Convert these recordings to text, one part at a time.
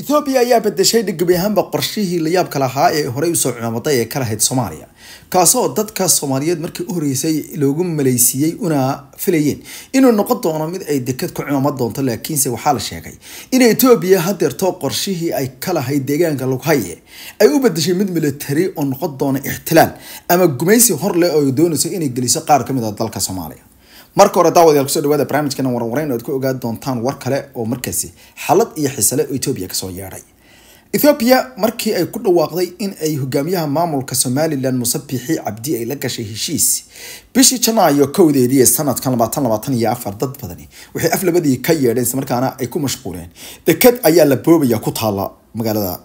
ethoobiya ayaa bedeshay dhigabi ahaanba qorshihii layaabka lahaa ee horey usoo cumaamaday ee ka lahayd soomaaliya kaasoo dadka soomaaliyeed markii u horreysay loogu malaysiiyey una filayeen inuu noqon doono mid ay deked ku cumaamad doonto laakiinse waxaa la sheegay in etoobiya hadeerto qorshihii ay ka lahayd deegaanka lughaye ay u bedeshay mid militari oo noqon doona ixtilaal ama gumaysi hor leh oo ay doonayso inay geliso qaar ka mid a ah dalka soomaaliya marka hore daawadayaal kusoo dhawaada barnaamijkana warwareyn oad ku ogaan doontaan war kale oo markaasi xalad iyo xisale oo etoobiya kasoo yeedhay ethoobiya markii ay ku dhawaaqday in ay hogaamiyaha maamulka somalilan muse biixi cabdi ay la gashay heshiis bishii janaayo kowdeedii ee sanadkan labaatan labaatan iyo afar dad badani waxay aflabadii ka yeedheen ismarkaana ay ku mashquuleen dekad ayaa la boobaya ku taala magaalada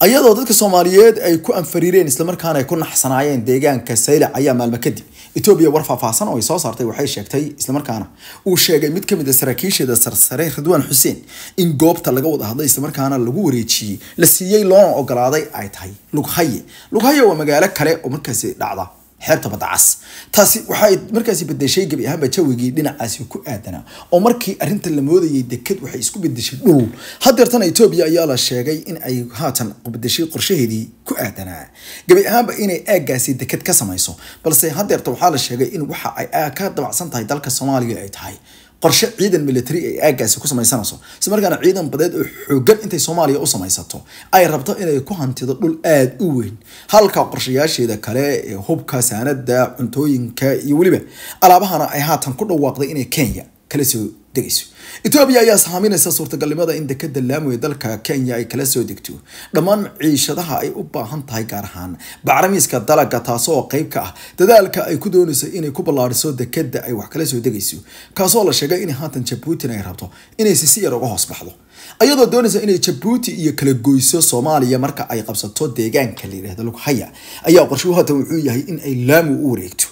ayadoo dadka soomaaliyeed ay ku anfariireen islamarkaana ay ku naxsanaayeen deegaanka saylac ayaa maalmo kadib etoobiya war faahfaahsan oo ay soo saartay waxay sheegtay islamarkaana uu sheegay mid ka mid a ah saraakiisheeda sarsare ridwaan xuseen in goobta laga wada hadlay islamarkaana lagu wareejiyey la siiyey loona ogolaaday ay tahay lughaye lughaye waa magaalo kale oo markaasi dhacda xeebta badda cas taasi waxay markaasi bedeshay gebi ahaanba jawigii dhinacaasi ku aadanaa oo markii arinta la moodayay deked waxay isku bedeshay dhul haddeertana etoobiya ayaa la sheegay in ay haatan bedeshay qorshaheedii ku aadanaa gebi ahaanba inay aaggaasi deked ka samayso balse hadeerta waxaa la sheegay in waxa ay aag ka dabacsan tahay dalka soomaaliya ay tahay qorshe ciidan military ay aagaasi ku samaysanayso isla markaana ciidan badeed oo xoogan intay soomaaliya u samaysato ay rabto inay ku hantido dhul aada u weyn halka qorshayaasheeda kale ee hubka saanada cuntooyinka iyo weliba alaabahana ay haatan ku dhawaaqday inay kenya kala soo degeyso etoobiya ayaa sahaaminaysa suurtagalnimada in dekada laamwey dalka kenya ay kala soo degto dhammaan ciishadaha ay u baahan tahay gaar ahaan bacramiiska dalaga taasoo qeyb ka ah dadaalka ay ku doonayso inay ku ballaariso dekada ay wax kala soo degayso kaasoo la sheegay in haatan jabuutin ay rabto inaysi si yar uga hoos baxdo ayadoo doonaysa inay jabuuti iyo kala goyso soomaaliya marka ay qabsato deegaanka la yidhaahda lughaya ayaa qorshuhu haatan wuxuu yahay in ay laamu u wareegto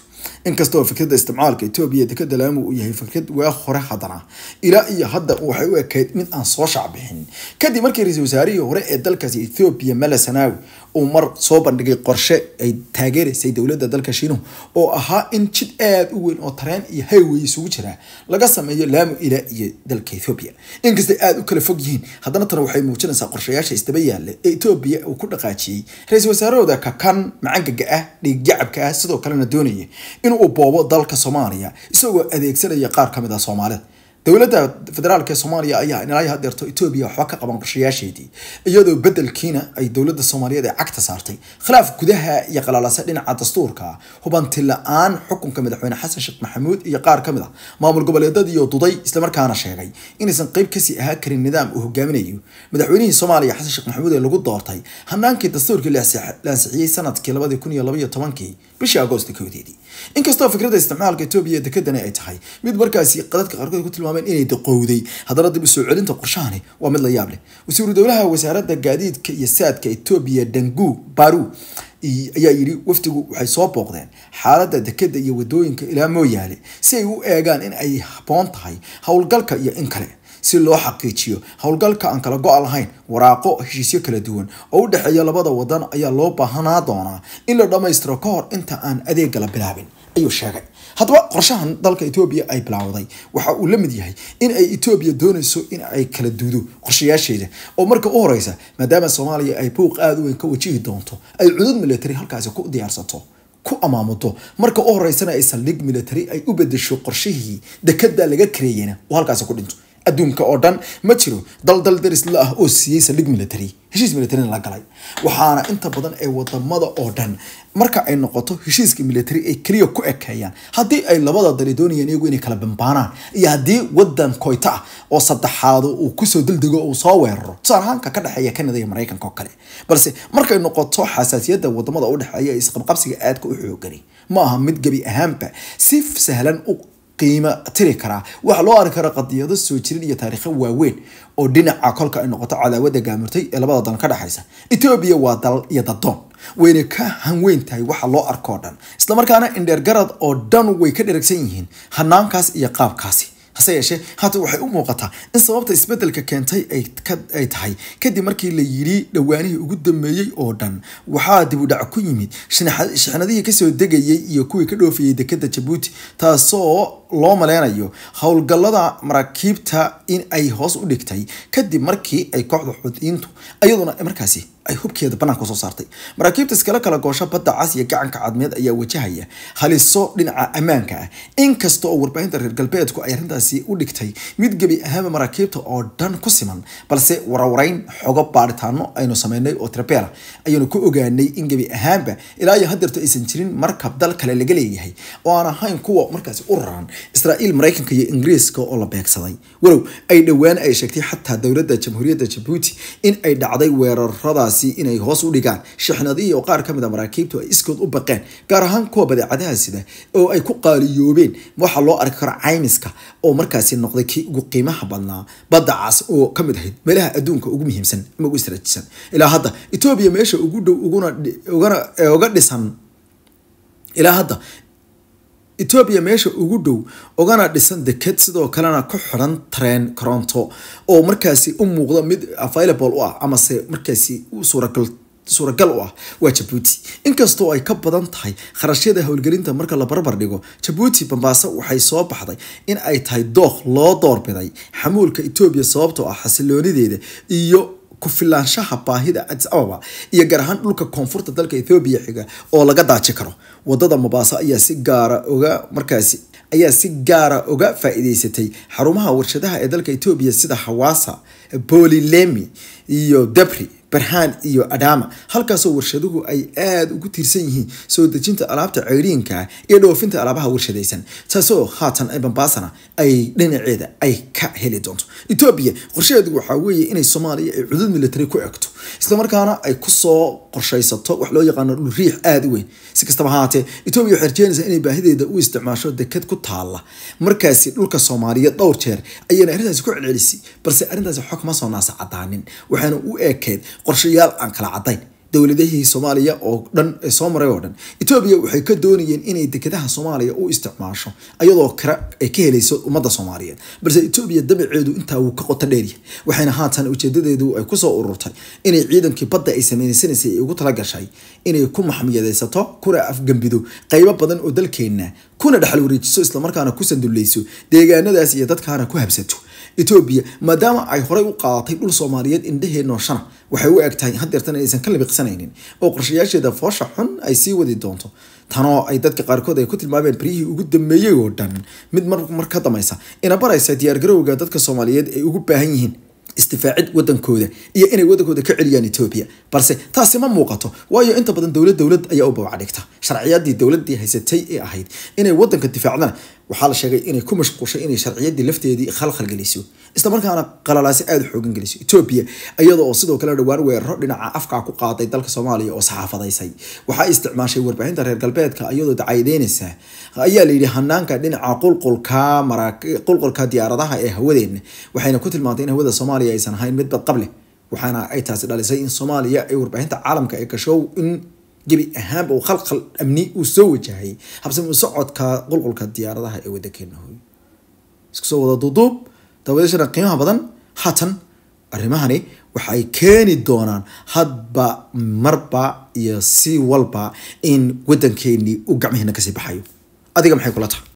inkastoo fikrada isticmaalka etoobiya dekeda laamu uu yahay fikrad waag hore haddana ilaa iyo hadda waxay u ekayd mid aan soo shacbixin kadib markii ra-iisul wasaarihii hore ee dalkaasi ethoobiya mala sanaawi uu mar soo bandhigay qorshe ay taageeraysay dowladda dalka shiinuhu oo ahaa in jid aada u weyn oo tareen iyo highway isugu jiraa laga sameeyo laamu ilaa iyo dalka ethoobiya inkastay aada u kala fog yihiin haddana tan waxay muujinaysaa qorshayaasha isdaba yaalla ee etoobiya uu ku dhaqaajiyey ra-iisul wasaarahooda kakan macangaga ah dhiig jacabka ah sidoo kalena doonaya in inuu boobo dalka soomaaliya isagoo adeegsanaya qaar ka mid ah soomaalida dowladda federaalk ee soomaaliya ayaa in ilaa hadeerto etoobiya waxba ka qaban qorshayaasheedii iyadoo bedelkiina ay dowladda soomaaliyeed ay cagta saartay khilaaf gudaha iyo qalaalasa dhinaca dastuurka hubanti la-aan xukunka madaxweyne xasan sheekh maxamuud iyo qaar kamid a ah maamul goboleedadiioo duday islamarkaana sheegay inaysan qeyb kasii ahaan karin nidaam uu hogaaminayo madaxweynihii soomaaliya xasan sheekh maxamuud ee lagu doortay hanaankii dastuurkii lansixiyey sanadkii labadii kun iyo labaiyo tobankii bishii agoosto kowdeedii inkastoo fikradda isticmaalka etoobiya dekedani ay tahay mid markaasi qadadka qaarkood ku tilmaamay tilmaameen inay daqowday haddana dib usoo celinta qorshahani waa mid la yaab leh wasiiru dowlaha wasaaradda gaadiidka iyo saadka etoobiya dangu baru ayaa yidhi wafdigu waxay soo booqdeen xaaladda dekadda iyo wadooyinka ilaa mooyaale si ay u eegaan in ay haboon tahay howlgalka iyo in kale si loo xaqiijiyo howlgalka aan kala go-a lahayn waraaqo heshiisyo kala duwan oo u dhexeeya labada wadan ayaa loo baahanaa doonaa in la dhammaystiro ka hor inta aan adeega la bilaabin ayuu sheegay haddaba qorshahan dalka etoobiya ay bilaawday waxa uu la mid yahay in ay etoobiya doonayso in ay kala duudo qorshayaasheeda oo marka u horeysa maadaama soomaaliya ay buuq aada u weyn ka wajihi doonto ay cudud military halkaasi ku diyaarsato ku amaamudo marka u horeysana ay saldhig military ay u bedesho qorshihii dekedda laga kareeyena oo halkaasi ku dhinto adduunka oo dhan ma jiro daldal daris la ah oo siiyey saldhig military heshiis militarina la galay waxaana inta badan ee wadamada oo dhan marka ay noqoto heshiiska military ay keliya ku ekeeyaan haddii ay labada dali doonayaan iyagu inay kala bambaanaan iyo haddii wadan koyta ah oo saddexaado uu kusoo dildego uu soo weeraro tusaale ahaanka ka dhexeeya canada iyo maraykanka oo kale balse markay noqoto xasaasiyadda wadamada u dhexeeya isqabqabsiga aadka u xoogani ma aha mid gebi ahaanba si sahlan u qiima tiri karaa waxaa loo arki kara qadiyado soo jirin iyo taariikho waaweyn oo dhinaca kolka ay noqoto cadaawada gaamurtay ee labada dan ka dhexaysa etoobiya waa dalal iyo dadoon wayna ka hanweyn tahay waxa loo arkoo dhan islamarkaana indheergarad oo dhan way ka dheragsan yihiin hanaankaas iyo qaabkaasi hase yeeshee haatan waxay u muuqataa in sababta isbeddelka keentay ay tahay kadib markii la yidhi dhowaanihii ugu dambeeyey oo dhan waxaa dib u dhac ku yimid shixnadihii kasoo degayay iyo kuwii ka dhoofayay dekeda jabuuti taasoo loo maleynayo howlgallada maraakiibta in ay hoos u dhigtay kadib markii ay kooxda xudiintu iyaduna markaasi ay hubkeeda banaanka soo saartay maraakiibta iskala kala goosha badda cas iyo gacanka cadmeed ayaa wajahaya haliso dhinaca ammaanka ah inkasta oo warbaahinta reer galbeedku ay arrintaasi u dhigtay mid gebi ahaanba maraakiibta oo dhan ku siman balse warwarayn xogo baadhitaano aynu sameynay oo tirabeela ayaanu ku ogaanay in gebi ahaanba ilaa iyo hadeerto aysan jirin markab dal kale laga leeyahay oo aan ahayn kuwa markaasi u raran israa'iil maraykanka iyo ingiriiska oo la beegsaday walow ay dhowaan ay sheegtay xataa dowladda jamhuuriyadda jabuuti in ay dhacday weeraradaas taasi inay hoos u dhigaan shixnadihii oo qaar ka mid a ah maraakiibtu ay iskood u baqeen gaar ahaan kuwa badeecadaha sida oo ay ku qaaliyoobeen waxaa loo arki karo caymiska oo markaasi noqday kii ugu qiimaha badnaa baddacaas oo kamid ahayd meelaha adduunka ugu muhiimsan ama ugu istaraatiisan ilaa hadda etoobiya meesha ugu dhow ugana uga dhisan ilaa hadda etoobiya meesha ugu dhow ugana dhisan deked sidoo kalena ku xiran tareen koronto oo markaasi u muuqda mid available u ah amase markaasi suuragal suuragal u ah waa jabuuti inkastoo ay ka badan tahay kharashyada howlgelinta marka la barbar dhigo jabuuti bambaaso waxay soo baxday in ay tahay dookh loo doorbiday xamuulka etoobiya sababtoo ah xasiloonideeda iyo ku-filaanshaha baahida adis ababa iyo gaar ahaan dhulka koonfurta dalka ethoobiya xiga oo laga daaji karo wadada mabaaso ayaa si gaara ah oga markaasi ayaa si gaara ah oga faa-iideysatay xarumaha warshadaha ee dalka ethoobiya sida hawasa bolilemi iyo debri barhaan iyo adhama halkaasoo warshaduhu ay aada ugu tiirsan yihiin soo dejinta alaabta ceyriinkaa iyo dhoofinta alaabaha warshadaysan taasoo haatan ee bambaasana ay dhinaceeda ay ka heli doonto ethoobiya qorshaheedu waxaa weeye inay soomaaliya ay cudud military ku egto islamarkaana ay kusoo qorshaysato wax loo yaqaano dhulriix aada u weyn si kastaba haatee etoobiya waxay rajeynaysa inay baahideeda u isticmaasho dekad ku taala markaasi dhulka soomaaliyeed dhowr jeer ayayna arrintaasi ku celcelisay balse arrintaasi waxba kama soo naasa caddaanin waxaana u eekeed qorshayaal aan kala caddayn dowladahii soomaaliya oo dhan ee soo maray oo dhan etoobiya waxay ka doonayeen inay dekedaha soomaaliya u isticmaasho ayadoo kara ay ka helayso ummadda soomaaliyeed balse etoobiya dabaceedu intaa wuu ka qoto dheeryahay waxayna haatan ujeedadeedu ay kusoo ururtay inay ciidankii badda ay sameysanaysay ay ugu talagashay inay ku maxmiyadeysato kuna afgembido qaybo badan oo dalkeenna kuna dhexal wareejiso islamarkaana ku sandulleyso deegaanadaas iyo dadkaana ku habsato etoobiya maadaama ay horay u qaadatay dhul soomaaliyeed indhaheenoo shana waxay u egtahay hadeertan aysan ka labiqsanaynin oo qorshayaasheeda foosha xun ay sii wadi doonto tanoo ay dadka qaarkood ay ku tilmaameen baryihii ugu dambeeyey oo dhan mid marmar ka dameysa ina baraysa diyaargarowga dadka soomaaliyeed ay ugu baahan yihiin istifaacid wadankooda iyo inay wadankooda ka celiyaan etoobiya balse taasi ma muuqato waayo inta badan dowlad dowlad ayaa u babacdhigta sharciyadii dowladii haysatay ee ahayd inay wadanka difaacdana waxaa la sheegay inay ku mashquulshay inay sharciyaddii lafteedii khalkhal geliso isla markaana qalalaasi aada xoogan geliso etoobiya iyada sidoo kale dhowaan weeraro dhinaca afkaa ku qaaday dalka soomaaliya oo saxaafadaysay waxaa isticmaashay warbaahinta reer galbeedka iyadoo dacaydeynaysa ayaa layidhi hanaanka dhinaca qulqulka diyaaradaha ee hawadeena waxayna ku tilmaantay in hawada soomaaliya aysan ahayn mid badqableh waxaana ay taasi dhalisay in soomaaliya ay warbaahinta caalamka ee gashow in gebi ahaanba uu khalkhal amni uu soo wajahayay habsami u socodka qulqulka diyaaradaha ee waddankeena hooyo isku soo wada duduub dawadashana qiimaha badan haatan arrimahani waxay keeni doonaan hadba marba iyo si walba in waddankeenii uu gacmaheena kasii baxayo adiga maxay kula tahay